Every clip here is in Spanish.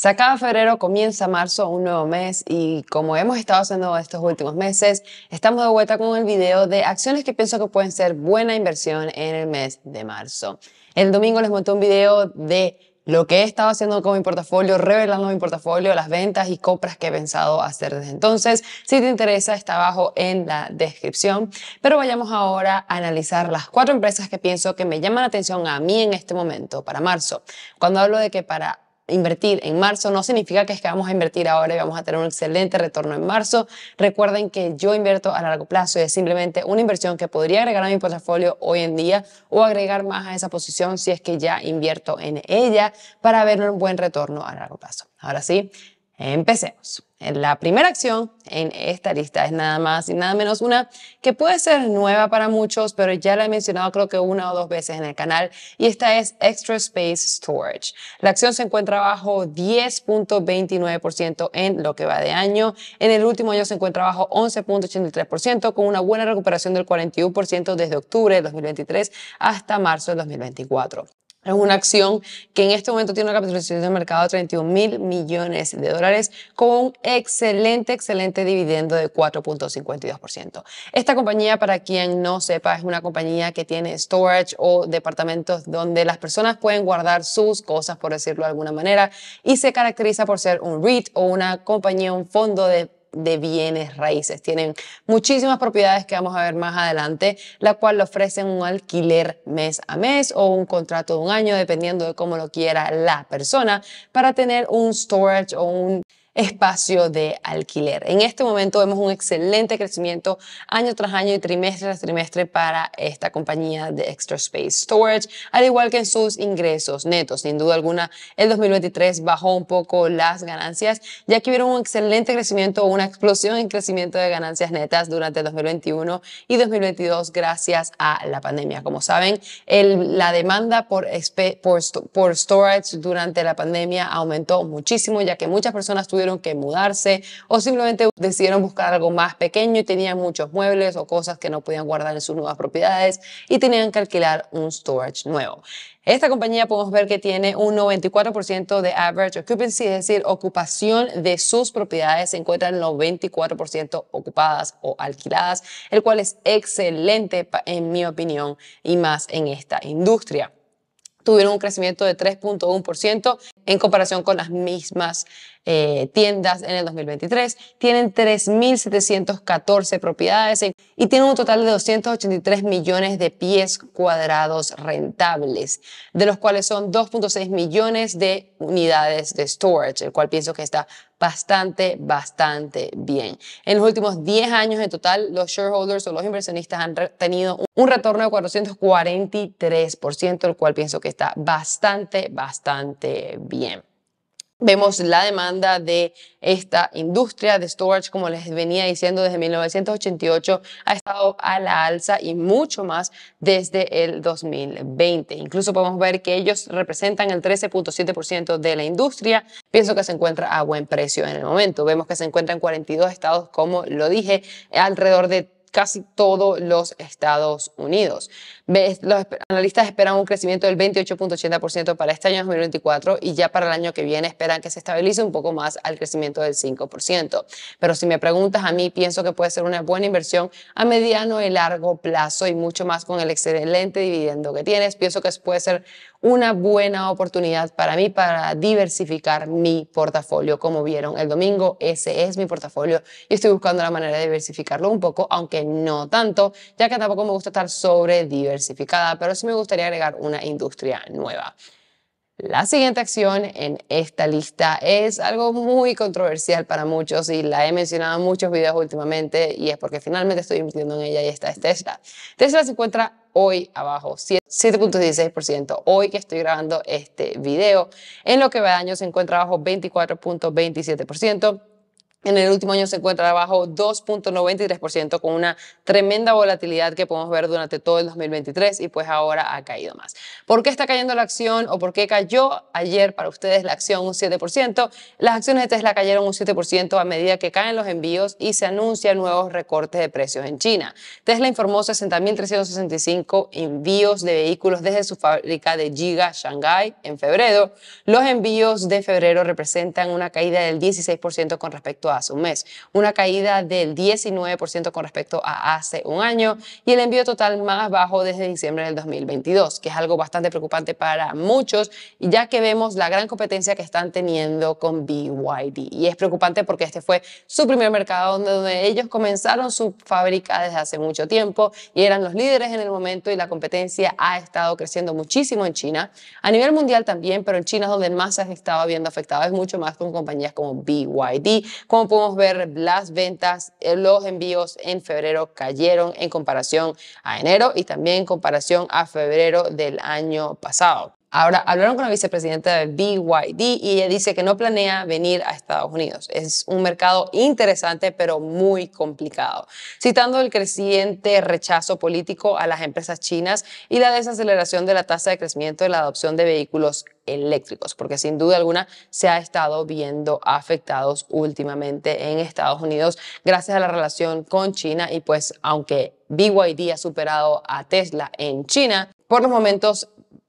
Se febrero, comienza marzo, un nuevo mes y como hemos estado haciendo estos últimos meses, estamos de vuelta con el video de acciones que pienso que pueden ser buena inversión en el mes de marzo. El domingo les monté un video de lo que he estado haciendo con mi portafolio, revelando mi portafolio, las ventas y compras que he pensado hacer desde entonces. Si te interesa, está abajo en la descripción. Pero vayamos ahora a analizar las cuatro empresas que pienso que me llaman la atención a mí en este momento para marzo. Cuando hablo de que para invertir en marzo no significa que es que vamos a invertir ahora y vamos a tener un excelente retorno en marzo. Recuerden que yo invierto a largo plazo y es simplemente una inversión que podría agregar a mi portafolio hoy en día o agregar más a esa posición si es que ya invierto en ella para ver un buen retorno a largo plazo. Ahora sí, Empecemos. La primera acción en esta lista es nada más y nada menos una que puede ser nueva para muchos, pero ya la he mencionado creo que una o dos veces en el canal, y esta es Extra Space Storage. La acción se encuentra bajo 10.29% en lo que va de año. En el último año se encuentra bajo 11.83%, con una buena recuperación del 41% desde octubre de 2023 hasta marzo de 2024. Es una acción que en este momento tiene una capitalización de mercado de 31 mil millones de dólares con un excelente, excelente dividendo de 4.52%. Esta compañía, para quien no sepa, es una compañía que tiene storage o departamentos donde las personas pueden guardar sus cosas, por decirlo de alguna manera, y se caracteriza por ser un REIT o una compañía, un fondo de de bienes raíces. Tienen muchísimas propiedades que vamos a ver más adelante, la cual le ofrecen un alquiler mes a mes o un contrato de un año, dependiendo de cómo lo quiera la persona, para tener un storage o un espacio de alquiler. En este momento vemos un excelente crecimiento año tras año y trimestre tras trimestre para esta compañía de Extra Space Storage, al igual que en sus ingresos netos. Sin duda alguna, el 2023 bajó un poco las ganancias, ya que vieron un excelente crecimiento, una explosión en crecimiento de ganancias netas durante 2021 y 2022 gracias a la pandemia. Como saben, el, la demanda por, por storage durante la pandemia aumentó muchísimo, ya que muchas personas tuvieron que mudarse o simplemente decidieron buscar algo más pequeño y tenían muchos muebles o cosas que no podían guardar en sus nuevas propiedades y tenían que alquilar un storage nuevo. Esta compañía podemos ver que tiene un 94% de average occupancy, es decir, ocupación de sus propiedades se encuentran 94% ocupadas o alquiladas, el cual es excelente en mi opinión y más en esta industria tuvieron un crecimiento de 3.1% en comparación con las mismas eh, tiendas en el 2023, tienen 3.714 propiedades y tienen un total de 283 millones de pies cuadrados rentables, de los cuales son 2.6 millones de unidades de storage, el cual pienso que está bastante, bastante bien. En los últimos 10 años en total, los shareholders o los inversionistas han tenido un retorno de 443%, el cual pienso que está bastante, bastante bien. Vemos la demanda de esta industria de storage, como les venía diciendo, desde 1988 ha estado a la alza y mucho más desde el 2020. Incluso podemos ver que ellos representan el 13.7% de la industria. Pienso que se encuentra a buen precio en el momento. Vemos que se encuentra en 42 estados, como lo dije, alrededor de casi todos los Estados Unidos. Los analistas esperan un crecimiento del 28.80% para este año 2024 y ya para el año que viene esperan que se estabilice un poco más al crecimiento del 5%. Pero si me preguntas a mí, pienso que puede ser una buena inversión a mediano y largo plazo y mucho más con el excelente dividendo que tienes. Pienso que puede ser una buena oportunidad para mí para diversificar mi portafolio. Como vieron el domingo, ese es mi portafolio y estoy buscando la manera de diversificarlo un poco, aunque no tanto, ya que tampoco me gusta estar sobre diversificada, pero sí me gustaría agregar una industria nueva. La siguiente acción en esta lista es algo muy controversial para muchos y la he mencionado en muchos videos últimamente y es porque finalmente estoy invirtiendo en ella y esta es Tesla. Tesla se encuentra hoy abajo, 7.16%, hoy que estoy grabando este video. En lo que va de año se encuentra abajo 24.27% en el último año se encuentra abajo 2.93% con una tremenda volatilidad que podemos ver durante todo el 2023 y pues ahora ha caído más. ¿Por qué está cayendo la acción o por qué cayó ayer para ustedes la acción un 7%? Las acciones de Tesla cayeron un 7% a medida que caen los envíos y se anuncian nuevos recortes de precios en China. Tesla informó 60.365 envíos de vehículos desde su fábrica de Giga Shanghai en febrero. Los envíos de febrero representan una caída del 16% con respecto a hace un mes, una caída del 19% con respecto a hace un año y el envío total más bajo desde diciembre del 2022, que es algo bastante preocupante para muchos, ya que vemos la gran competencia que están teniendo con BYD. Y es preocupante porque este fue su primer mercado donde ellos comenzaron su fábrica desde hace mucho tiempo y eran los líderes en el momento y la competencia ha estado creciendo muchísimo en China, a nivel mundial también, pero en China es donde más se ha estado viendo afectado, es mucho más con compañías como BYD, como podemos ver, las ventas, eh, los envíos en febrero cayeron en comparación a enero y también en comparación a febrero del año pasado. Ahora, hablaron con la vicepresidenta de BYD y ella dice que no planea venir a Estados Unidos. Es un mercado interesante, pero muy complicado, citando el creciente rechazo político a las empresas chinas y la desaceleración de la tasa de crecimiento de la adopción de vehículos eléctricos, porque sin duda alguna se ha estado viendo afectados últimamente en Estados Unidos gracias a la relación con China y pues aunque BYD ha superado a Tesla en China, por los momentos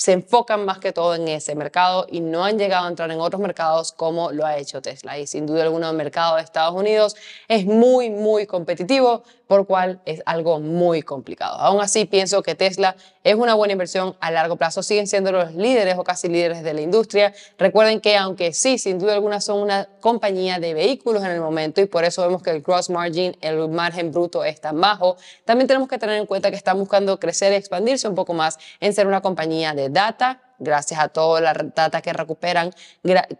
se enfocan más que todo en ese mercado y no han llegado a entrar en otros mercados como lo ha hecho Tesla. Y sin duda alguna el mercado de Estados Unidos es muy, muy competitivo, por cual es algo muy complicado. Aún así, pienso que Tesla es una buena inversión a largo plazo. Siguen siendo los líderes o casi líderes de la industria. Recuerden que aunque sí, sin duda alguna son una compañía de vehículos en el momento y por eso vemos que el cross margin, el margen bruto es tan bajo, también tenemos que tener en cuenta que están buscando crecer y e expandirse un poco más en ser una compañía de data gracias a toda la data que recuperan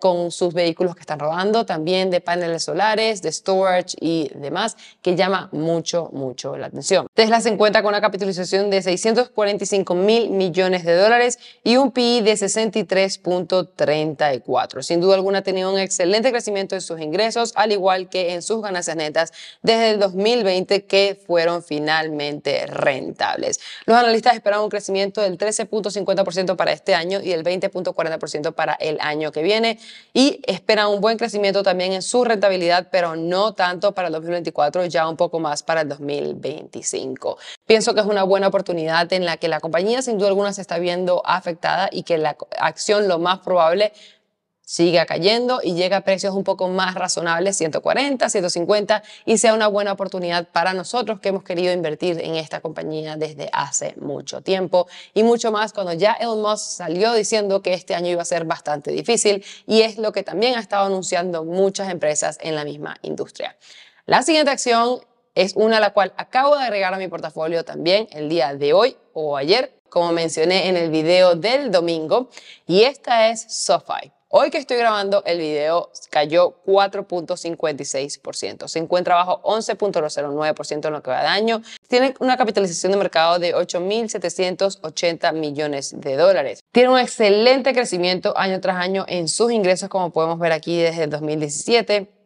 con sus vehículos que están robando, también de paneles solares, de storage y demás, que llama mucho, mucho la atención. Tesla se encuentra con una capitalización de 645 mil millones de dólares y un PI de 63.34. Sin duda alguna ha tenido un excelente crecimiento en sus ingresos, al igual que en sus ganancias netas desde el 2020 que fueron finalmente rentables. Los analistas esperan un crecimiento del 13.50% para este año y el 20.40% para el año que viene. Y espera un buen crecimiento también en su rentabilidad, pero no tanto para el 2024, ya un poco más para el 2025. Pienso que es una buena oportunidad en la que la compañía sin duda alguna se está viendo afectada y que la acción lo más probable siga cayendo y llega a precios un poco más razonables, 140, 150, y sea una buena oportunidad para nosotros que hemos querido invertir en esta compañía desde hace mucho tiempo y mucho más cuando ya Elon Musk salió diciendo que este año iba a ser bastante difícil y es lo que también ha estado anunciando muchas empresas en la misma industria. La siguiente acción es una a la cual acabo de agregar a mi portafolio también el día de hoy o ayer, como mencioné en el video del domingo, y esta es SoFi. Hoy que estoy grabando el video cayó 4.56%. Se encuentra bajo 11.009% en lo que va de año. Tiene una capitalización de mercado de 8.780 millones de dólares. Tiene un excelente crecimiento año tras año en sus ingresos, como podemos ver aquí desde el 2017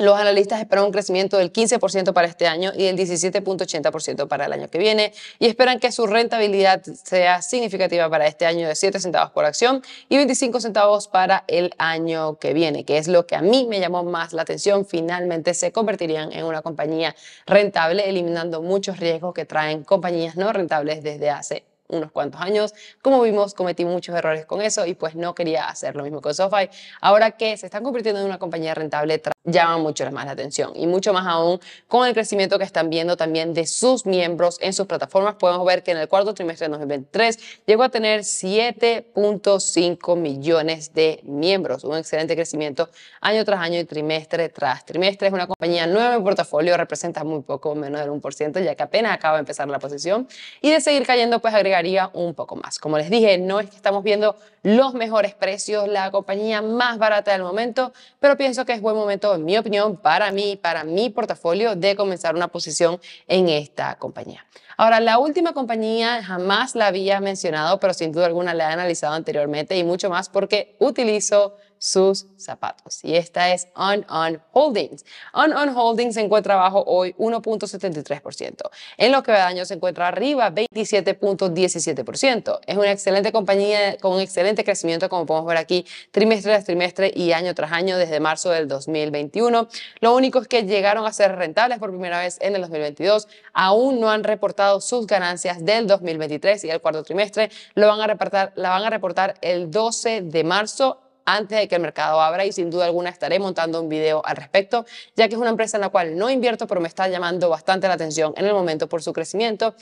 los analistas esperan un crecimiento del 15% para este año y del 17.80% para el año que viene y esperan que su rentabilidad sea significativa para este año de 7 centavos por acción y 25 centavos para el año que viene, que es lo que a mí me llamó más la atención. Finalmente se convertirían en una compañía rentable, eliminando muchos riesgos que traen compañías no rentables desde hace unos cuantos años. Como vimos, cometí muchos errores con eso y pues no quería hacer lo mismo con SoFi. Ahora que se están convirtiendo en una compañía rentable, llama mucho más la atención y mucho más aún con el crecimiento que están viendo también de sus miembros en sus plataformas. Podemos ver que en el cuarto trimestre de 2023 llegó a tener 7.5 millones de miembros, un excelente crecimiento año tras año y trimestre tras trimestre. Es una compañía nueva en portafolio, representa muy poco, menos del 1%, ya que apenas acaba de empezar la posición y de seguir cayendo, pues agregar un poco más. Como les dije, no es que estamos viendo los mejores precios, la compañía más barata del momento, pero pienso que es buen momento, en mi opinión, para mí, para mi portafolio, de comenzar una posición en esta compañía. Ahora, la última compañía jamás la había mencionado, pero sin duda alguna la he analizado anteriormente y mucho más porque utilizo sus zapatos. Y esta es On On Holdings. On On Holdings se encuentra abajo hoy 1.73%. En lo que va año se encuentra arriba 27.17%. Es una excelente compañía con un excelente crecimiento, como podemos ver aquí, trimestre tras trimestre y año tras año desde marzo del 2021. Lo único es que llegaron a ser rentables por primera vez en el 2022. Aún no han reportado sus ganancias del 2023 y el cuarto trimestre. Lo van a reportar, la van a reportar el 12 de marzo antes de que el mercado abra y sin duda alguna estaré montando un video al respecto, ya que es una empresa en la cual no invierto, pero me está llamando bastante la atención en el momento por su crecimiento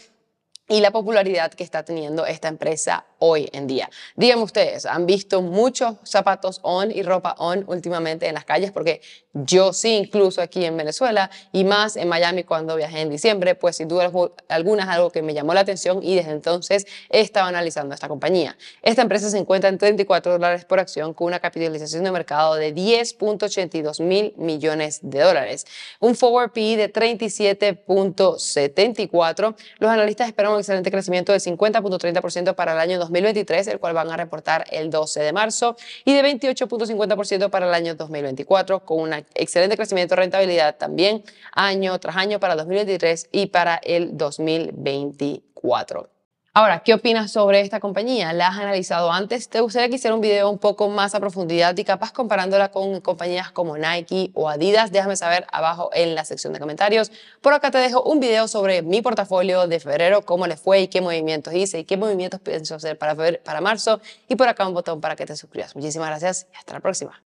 y la popularidad que está teniendo esta empresa hoy en día. Díganme ustedes, ¿han visto muchos zapatos on y ropa on últimamente en las calles? Porque yo sí, incluso aquí en Venezuela y más en Miami cuando viajé en diciembre, pues sin duda alguna es algo que me llamó la atención y desde entonces he estado analizando esta compañía. Esta empresa se encuentra en 34 dólares por acción con una capitalización de mercado de 10.82 mil millones de dólares. Un forward PE de 37.74. Los analistas esperan un excelente crecimiento De 50.30% para el año 2023, el cual van a reportar el 12 de marzo, y de 28.50% para el año 2024, con un excelente crecimiento de rentabilidad también año tras año para 2023 y para el 2024. Ahora, ¿qué opinas sobre esta compañía? ¿La has analizado antes? ¿Te gustaría que hiciera un video un poco más a profundidad y capaz comparándola con compañías como Nike o Adidas? Déjame saber abajo en la sección de comentarios. Por acá te dejo un video sobre mi portafolio de febrero, cómo le fue y qué movimientos hice y qué movimientos pienso hacer para, para marzo. Y por acá un botón para que te suscribas. Muchísimas gracias y hasta la próxima.